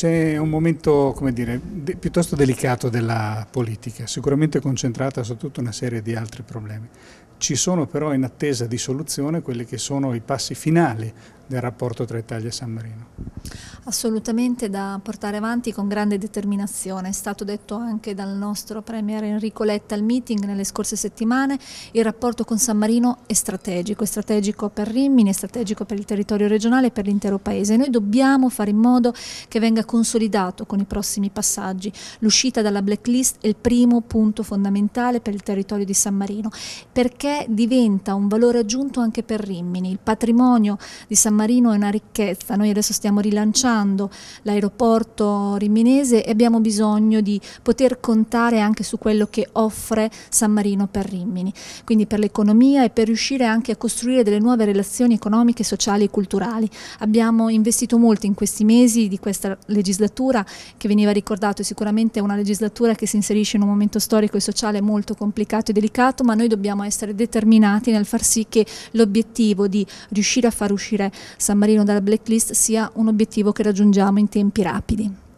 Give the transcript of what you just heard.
C'è un momento, come dire, de piuttosto delicato della politica, sicuramente concentrata su tutta una serie di altri problemi. Ci sono però in attesa di soluzione quelli che sono i passi finali del rapporto tra Italia e San Marino assolutamente da portare avanti con grande determinazione. È stato detto anche dal nostro Premier Enrico Letta al meeting nelle scorse settimane, il rapporto con San Marino è strategico, è strategico per Rimini, è strategico per il territorio regionale e per l'intero Paese. Noi dobbiamo fare in modo che venga consolidato con i prossimi passaggi. L'uscita dalla blacklist è il primo punto fondamentale per il territorio di San Marino, perché diventa un valore aggiunto anche per Rimini. Il patrimonio di San Marino è una ricchezza, noi adesso stiamo rilanciando rafforzando l'aeroporto riminese e abbiamo bisogno di poter contare anche su quello che offre San Marino per Rimini, quindi per l'economia e per riuscire anche a costruire delle nuove relazioni economiche, sociali e culturali. Abbiamo investito molto in questi mesi di questa legislatura che veniva ricordato, è sicuramente una legislatura che si inserisce in un momento storico e sociale molto complicato e delicato, ma noi dobbiamo essere determinati nel far sì che l'obiettivo di riuscire a far uscire San Marino dalla blacklist sia un obiettivo che che raggiungiamo in tempi rapidi.